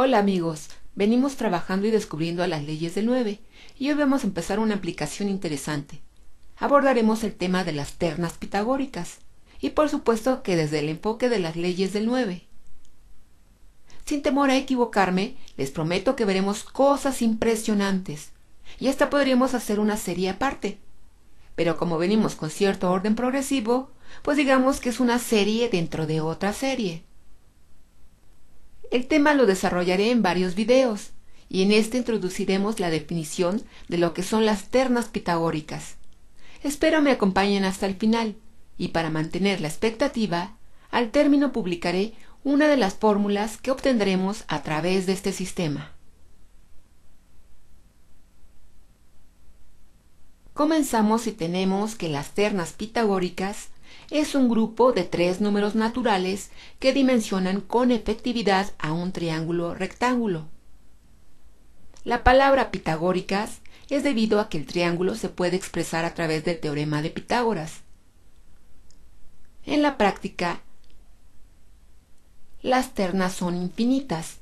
Hola amigos, venimos trabajando y descubriendo a las leyes del 9 y hoy vamos a empezar una aplicación interesante. Abordaremos el tema de las ternas pitagóricas y por supuesto que desde el enfoque de las leyes del 9. Sin temor a equivocarme, les prometo que veremos cosas impresionantes y hasta podríamos hacer una serie aparte. Pero como venimos con cierto orden progresivo, pues digamos que es una serie dentro de otra serie. El tema lo desarrollaré en varios videos, y en este introduciremos la definición de lo que son las ternas pitagóricas. Espero me acompañen hasta el final, y para mantener la expectativa, al término publicaré una de las fórmulas que obtendremos a través de este sistema. Comenzamos si tenemos que las ternas pitagóricas es un grupo de tres números naturales que dimensionan con efectividad a un triángulo rectángulo. La palabra pitagóricas es debido a que el triángulo se puede expresar a través del teorema de Pitágoras. En la práctica, las ternas son infinitas.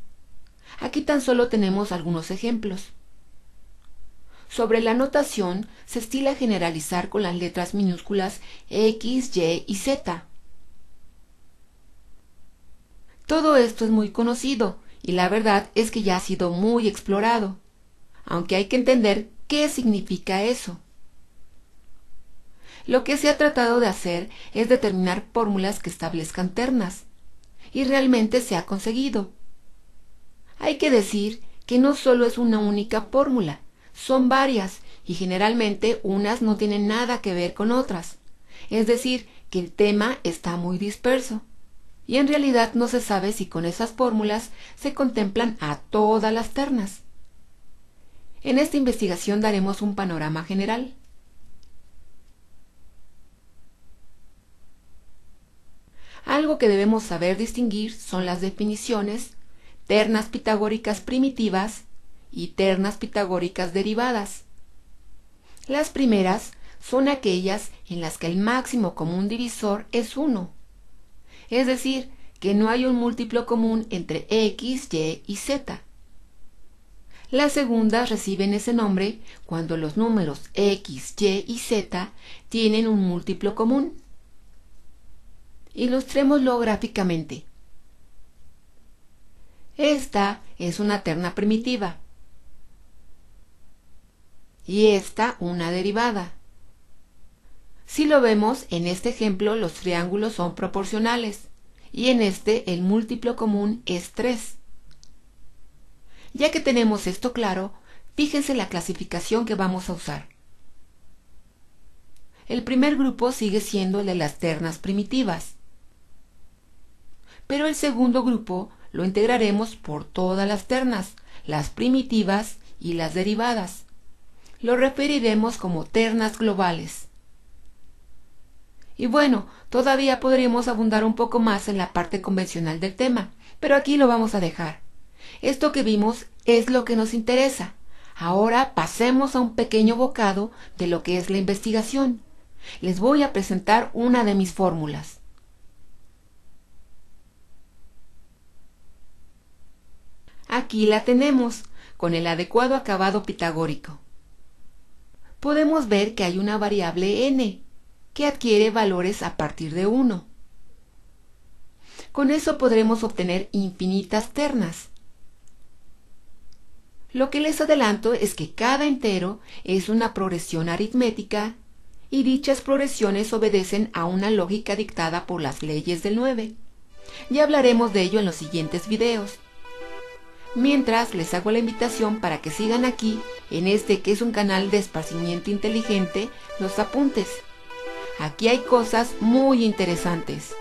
Aquí tan solo tenemos algunos ejemplos. Sobre la notación, se estila generalizar con las letras minúsculas X, Y y Z. Todo esto es muy conocido y la verdad es que ya ha sido muy explorado, aunque hay que entender qué significa eso. Lo que se ha tratado de hacer es determinar fórmulas que establezcan ternas, y realmente se ha conseguido. Hay que decir que no solo es una única fórmula, son varias y generalmente unas no tienen nada que ver con otras. Es decir, que el tema está muy disperso. Y en realidad no se sabe si con esas fórmulas se contemplan a todas las ternas. En esta investigación daremos un panorama general. Algo que debemos saber distinguir son las definiciones, ternas pitagóricas primitivas y ternas pitagóricas derivadas. Las primeras son aquellas en las que el máximo común divisor es 1, es decir, que no hay un múltiplo común entre x, y y z. Las segundas reciben ese nombre cuando los números x, y y z tienen un múltiplo común. Ilustrémoslo gráficamente. Esta es una terna primitiva y esta una derivada. Si lo vemos, en este ejemplo los triángulos son proporcionales y en este el múltiplo común es 3. Ya que tenemos esto claro, fíjense la clasificación que vamos a usar. El primer grupo sigue siendo el de las ternas primitivas, pero el segundo grupo lo integraremos por todas las ternas, las primitivas y las derivadas lo referiremos como ternas globales. Y bueno, todavía podríamos abundar un poco más en la parte convencional del tema, pero aquí lo vamos a dejar. Esto que vimos es lo que nos interesa. Ahora pasemos a un pequeño bocado de lo que es la investigación. Les voy a presentar una de mis fórmulas. Aquí la tenemos, con el adecuado acabado pitagórico podemos ver que hay una variable n que adquiere valores a partir de 1. Con eso podremos obtener infinitas ternas. Lo que les adelanto es que cada entero es una progresión aritmética y dichas progresiones obedecen a una lógica dictada por las leyes del 9. Ya hablaremos de ello en los siguientes videos. Mientras les hago la invitación para que sigan aquí en este que es un canal de esparcimiento inteligente, los apuntes. Aquí hay cosas muy interesantes.